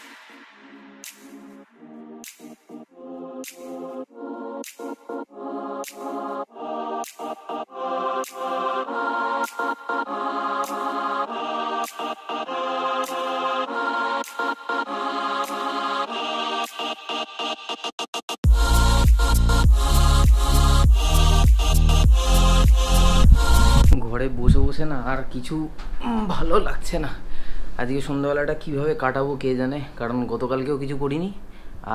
ঘরে বসে বসে না আর কিছু ভালো লাগছে না আজকে সন্ধ্যাবেলাটা কীভাবে কাটাবো কে জানে কারণ গতকালকেও কিছু করিনি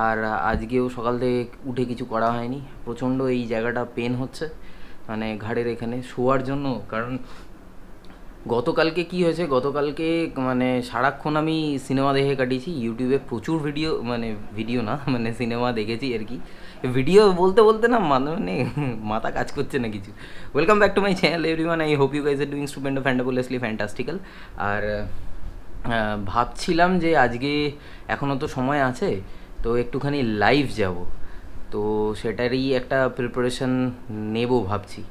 আর আজকেও সকাল থেকে উঠে কিছু করা হয়নি প্রচণ্ড এই জায়গাটা পেন হচ্ছে মানে ঘাড়ের এখানে শোয়ার জন্য কারণ গতকালকে কি হয়েছে গতকালকে মানে সারাক্ষণ আমি সিনেমা দেখে কাটিয়েছি ইউটিউবে প্রচুর ভিডিও মানে ভিডিও না মানে সিনেমা দেখেছি আর কি ভিডিও বলতে বলতে না মানে, মানে মাথা কাজ করছে না কিছু welcome back to my channel everyone I hope you guys are doing of fandabulously fantastical আর ভাবছিলাম যে আজকে এখনও তো সময় আছে তো একটুখানি লাইভ যাব তো সেটারই একটা প্রিপারেশন নেব ভাবছি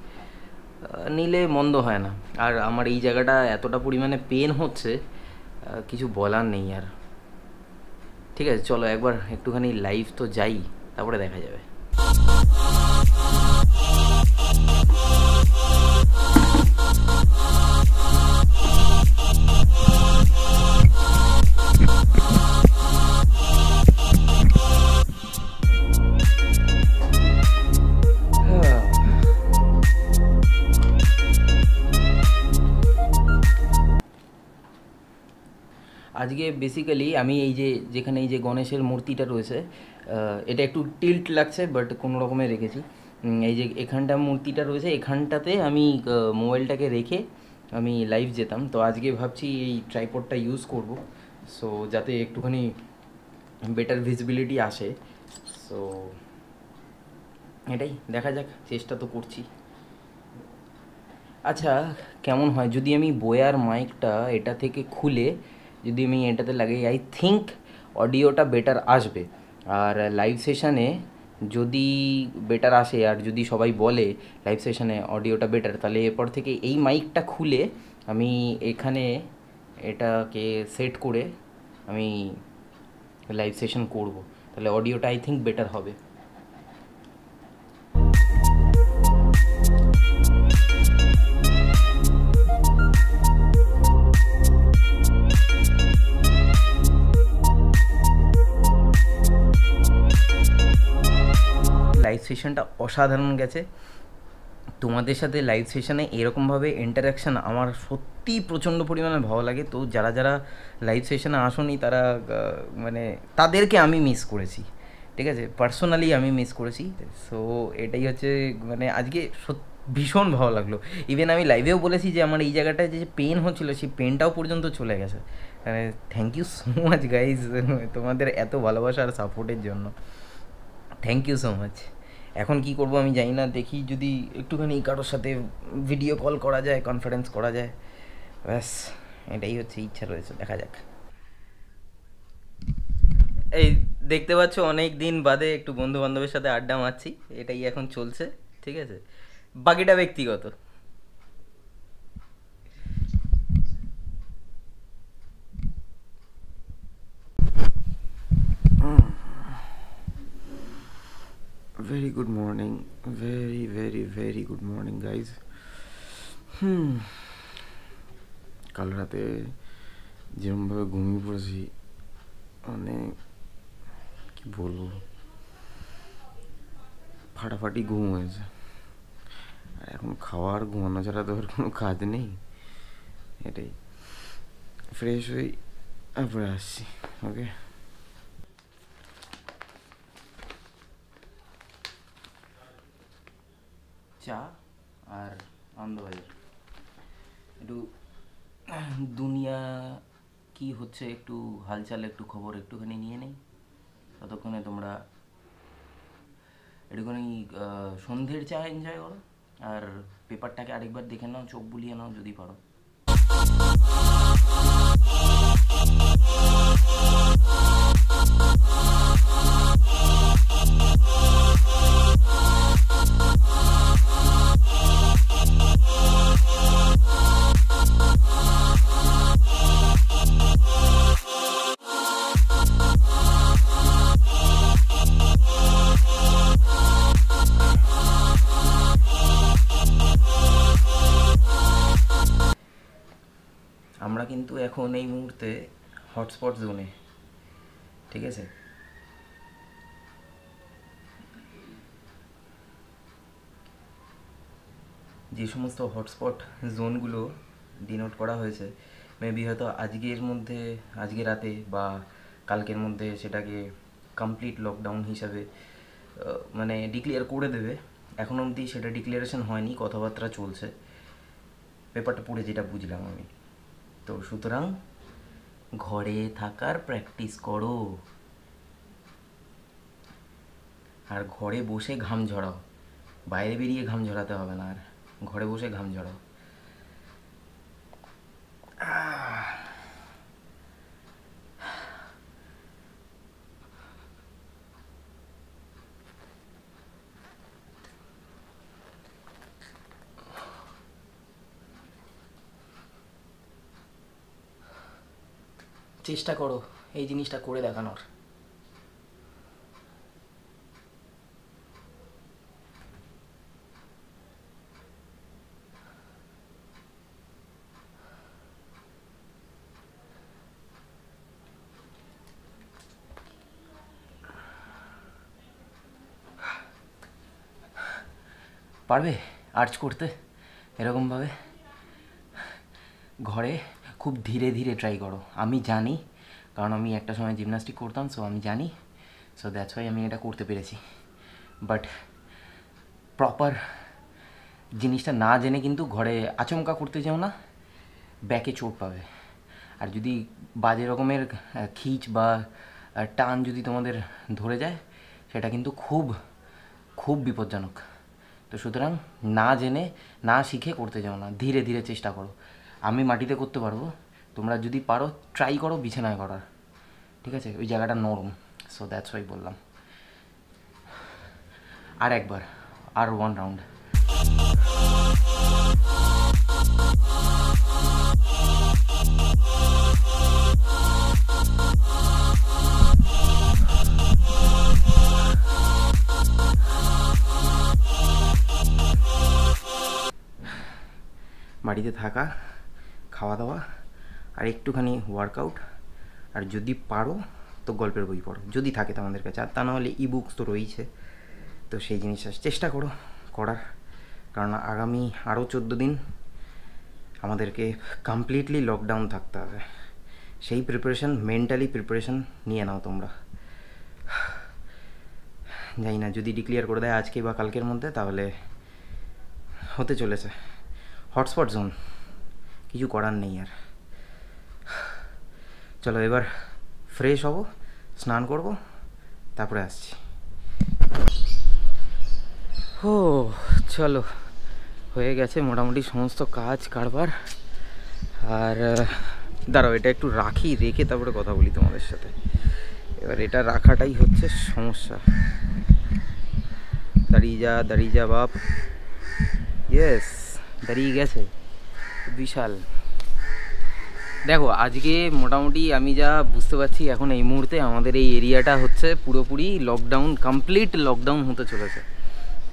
নিলে মন্দ হয় না আর আমার এই জায়গাটা এতটা পরিমাণে পেন হচ্ছে কিছু বলার নেই আর ঠিক আছে চলো একবার একটুখানি লাইভ তো যাই তারপরে দেখা যাবে আজকে বেসিক্যালি আমি এই যে যেখানে এই যে গণেশের মূর্তিটা রয়েছে এটা একটু টিল্ট লাগছে বাট কোনো রকমে রেখেছি এই যে এখানটা মূর্তিটা রয়েছে এখানটাতে আমি মোবাইলটাকে রেখে আমি লাইভ যেতাম তো আজকে ভাবছি এই ট্রাইপডটা ইউজ করব সো যাতে একটুখানি বেটার ভিজিবিলিটি আসে সো এটাই দেখা যাক চেষ্টা তো করছি আচ্ছা কেমন হয় যদি আমি বয়ার মাইকটা এটা থেকে খুলে যদি আমি এটাতে লাগাই আই থিঙ্ক অডিওটা বেটার আসবে আর লাইভ সেশানে যদি বেটার আসে আর যদি সবাই বলে লাইভ সেশানে অডিওটা বেটার তাহলে এরপর থেকে এই মাইকটা খুলে আমি এখানে এটাকে সেট করে আমি লাইভ সেশন করব তাহলে অডিওটা আই থিঙ্ক বেটার হবে লাইভ সেশনটা অসাধারণ গেছে তোমাদের সাথে লাইভ সেশনে এরকমভাবে ইন্টারাকশান আমার সত্যিই প্রচণ্ড পরিমাণে ভালো লাগে তো যারা যারা লাইভ সেশনে আসনি তারা মানে তাদেরকে আমি মিস করেছি ঠিক আছে পার্সোনালি আমি মিস করেছি সো এটাই হচ্ছে মানে আজকে সত্যি ভীষণ ভালো লাগলো ইভেন আমি লাইভেও বলেছি যে আমার এই জায়গাটায় যে পেন হচ্ছিলো সেই পেনটাও পর্যন্ত চলে গেছে মানে thank you so much guys তোমাদের এত ভালোবাসা আর সাপোর্টের জন্য থ্যাংক ইউ সো মাচ এখন কি করব আমি জানি না দেখি যদি একটুখানি কারোর সাথে ভিডিও কল করা যায় কনফারেন্স করা যায় ব্যাস এটাই হচ্ছে ইচ্ছা রয়েছে দেখা যাক এই দেখতে পাচ্ছ অনেক দিন বাদে একটু বন্ধু বান্ধবের সাথে আড্ডা মারছি এটাই এখন চলছে ঠিক আছে বাকিটা ব্যক্তিগত very good morning very very very good morning guys হুম hmm. কাল রাতে যেরমভাবে ঘুমিয়ে পড়েছি মানে কি বলবো ফাটাফাটি ঘুম হয়েছে আর এখন খাওয়ার ঘুমানো ছাড়া তো আর কোনো কাজ নেই এটাই ফ্রেশ হয়ে তারপরে আসছি ওকে চা আর আনন্দবাজার একটু দুনিয়া কি হচ্ছে একটু হালচাল একটু খবর একটুখানি নিয়ে নেই ততক্ষণে তোমরা একটুখানি সন্ধ্যের চা এনজয় করো আর পেপারটাকে আরেকবার দেখে নাও চোখ বুলিয়ে নাও যদি পারো কিন্তু এখন এই মুহূর্তে হটস্পট জোনে ঠিক আছে যে সমস্ত হটস্পট জোনগুলো ডিনোট করা হয়েছে মেবি হয়তো আজকের মধ্যে আজকে রাতে বা কালকের মধ্যে সেটাকে কমপ্লিট লকডাউন হিসাবে মানে ডিক্লেয়ার করে দেবে এখন অবধি সেটা ডিক্লেয়ারেশন হয়নি কথাবার্তা চলছে ব্যাপারটা পড়ে যেটা বুঝলাম আমি তো সুতরাং ঘরে থাকার প্র্যাকটিস করো আর ঘরে বসে ঘাম ঝরাও বাইরে বেরিয়ে ঘাম ঝরাতে হবে না আর ঘরে বসে ঘাম ঝরাও আহ চেষ্টা করো এই জিনিসটা করে দেখানোর পারবে আর্চ করতে এরকমভাবে ঘরে খুব ধীরে ধীরে ট্রাই করো আমি জানি কারণ আমি একটা সময় জিমনাস্টিক করতাম সো আমি জানি সো দ্যাটস ওয়াই আমি এটা করতে পেরেছি বাট প্রপার জিনিসটা না জেনে কিন্তু ঘরে আচমকা করতে যাও না ব্যাকে চোট পাবে আর যদি বাজে রকমের খিচ বা টান যদি তোমাদের ধরে যায় সেটা কিন্তু খুব খুব বিপজ্জনক তো সুতরাং না জেনে না শিখে করতে যাও না ধীরে ধীরে চেষ্টা করো আমি মাটিতে করতে পারবো তোমরা যদি পারো ট্রাই করো বিছানায় করার ঠিক আছে ওই জায়গাটা নরম সো দ্যাটস ওয়াই বললাম আর একবার আর ওয়ান রাউন্ড মাটিতে থাকা খাওয়া দাওয়া আর একটুখানি ওয়ার্কআউট আর যদি পারো তো গল্পের বই পড়ো যদি থাকে তোমাদের কাছে আর তা নাহলে ই বুকস তো রয়েছে তো সেই জিনিসটা চেষ্টা করো করার কারণ আগামী আরও চোদ্দ দিন আমাদেরকে কমপ্লিটলি লকডাউন থাকতে হবে সেই প্রিপারেশন মেন্টালি প্রিপারেশন নিয়ে নাও তোমরা জানি না যদি ডিক্লিয়ার করে দেয় আজকে বা কালকের মধ্যে তাহলে হতে চলেছে হটস্পট জোন কিছু করার নেই আর চলো এবার ফ্রেশ হব স্নান করব তারপরে আসছি ও চলো হয়ে গেছে মোটামুটি সমস্ত কাজ কারবার আর দাঁড়াও এটা একটু রাখি রেখে তারপরে কথা বলি তোমাদের সাথে এবার এটা রাখাটাই হচ্ছে সমস্যা দাঁড়িয়ে যা দাঁড়িয়ে যা বাপ ইয়েস দাঁড়িয়ে গেছে বিশাল দেখো আজকে মোটামুটি আমি যা বুঝতে পারছি এখন এই মুহূর্তে আমাদের এই এরিয়াটা হচ্ছে পুরোপুরি লকডাউন কমপ্লিট লকডাউন হতে চলেছে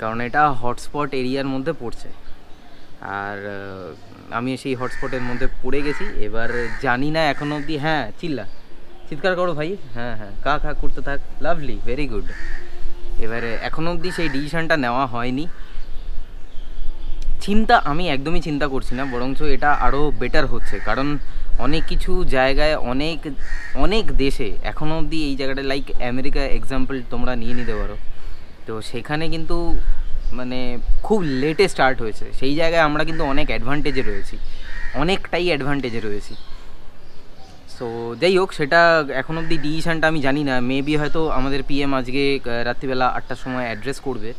কারণ এটা হটস্পট এরিয়ার মধ্যে পড়ছে আর আমি সেই হটস্পটের মধ্যে পড়ে গেছি এবার জানি না এখনও অবধি হ্যাঁ চিল্লা চিৎকার করো ভাই হ্যাঁ হ্যাঁ কা খা করতে থাক লাভলি ভেরি গুড এবারে এখনও অবধি সেই ডিসিশানটা নেওয়া হয়নি চিন্তা আমি একদমই চিন্তা করছি না বরঞ্চ এটা আরও বেটার হচ্ছে কারণ অনেক কিছু জায়গায় অনেক অনেক দেশে এখনও অবধি এই জায়গাটা লাইক আমেরিকা এক্সাম্পল তোমরা নিয়ে নিতে পারো তো সেখানে কিন্তু মানে খুব লেটে স্টার্ট হয়েছে সেই জায়গায় আমরা কিন্তু অনেক অ্যাডভান্টেজে রয়েছি অনেকটাই অ্যাডভান্টেজে রয়েছি সো যাই হোক সেটা এখন অবধি ডিসিশানটা আমি জানি না মেবি হয়তো আমাদের পিএম আজকে রাত্রিবেলা আটটার সময় অ্যাড্রেস করবে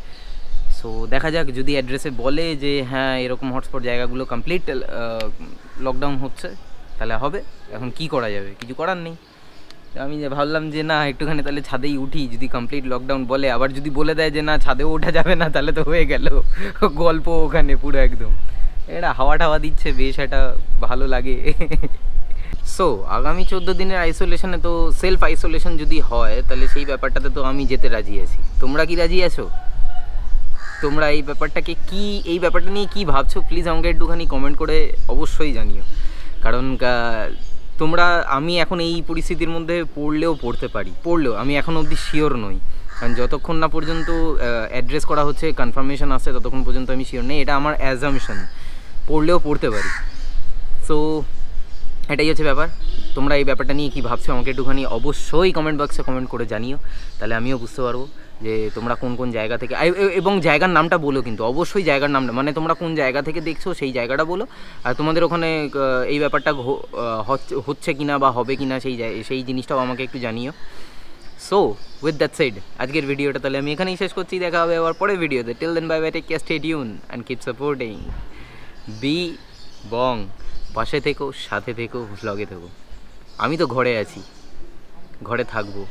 সো দেখা যাক যদি অ্যাড্রেসে বলে যে হ্যাঁ এরকম হটস্পট জায়গাগুলো কমপ্লিট লকডাউন হচ্ছে তাহলে হবে এখন কি করা যাবে কিছু করার নেই আমি ভাবলাম যে না একটুখানি তাহলে ছাদেই উঠি যদি কমপ্লিট লকডাউন বলে আবার যদি বলে দেয় যে না ছাদেও ওঠা যাবে না তাহলে তো হয়ে গেল গল্প ওখানে পুরো একদম এটা হাওয়া টাওয়া দিচ্ছে বেশ একটা ভালো লাগে সো আগামী চোদ্দ দিনের আইসোলেশনে তো সেলফ আইসোলেশন যদি হয় তাহলে সেই ব্যাপারটাতে তো আমি যেতে রাজি আছি তোমরা কি রাজি আছো তোমরা এই ব্যাপারটাকে কি এই ব্যাপারটা নিয়ে কি ভাবছো প্লিজ আমাকে একটুখানি কমেন্ট করে অবশ্যই জানিও কারণ তোমরা আমি এখন এই পরিস্থিতির মধ্যে পড়লেও পড়তে পারি পড়লেও আমি এখন অবধি শিওর নই কারণ যতক্ষণ না পর্যন্ত অ্যাড্রেস করা হচ্ছে কনফার্মেশন আসে ততক্ষণ পর্যন্ত আমি শিওর নেই এটা আমার অ্যাজামশন পড়লেও পড়তে পারি সো এটাই হচ্ছে ব্যাপার তোমরা এই ব্যাপারটা নিয়ে কী ভাবছো আমাকে একটুখানি অবশ্যই কমেন্ট বক্সে কমেন্ট করে জানিও তাহলে আমিও বুঝতে পারবো যে তোমরা কোন কোন জায়গা থেকে এবং জায়গার নামটা বলো কিন্তু অবশ্যই জায়গার নামটা মানে তোমরা কোন জায়গা থেকে দেখছো সেই জায়গাটা বলো আর তোমাদের ওখানে এই ব্যাপারটা হচ্ছে কিনা বা হবে কিনা সেই সেই জিনিসটাও আমাকে একটু জানিও সো উইথ দ্যাট সাইড আজকের ভিডিওটা তাহলে আমি এখানেই শেষ করছি দেখা হবে আবার ভিডিও ভিডিওতে till then bye bye take care stay tuned and keep supporting B Bong পাশে থেকো সাথে থেকো ভ্লগে থেকো আমি তো ঘরে আছি ঘরে থাকবো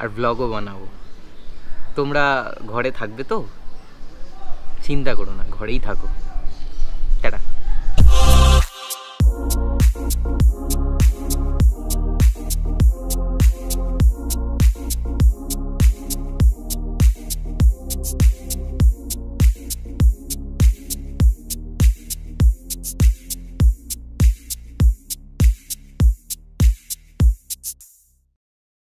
আর ব্লগও বানাবো তোমরা ঘরে থাকবে তো চিন্তা করো না ঘরেই থাকো টাটা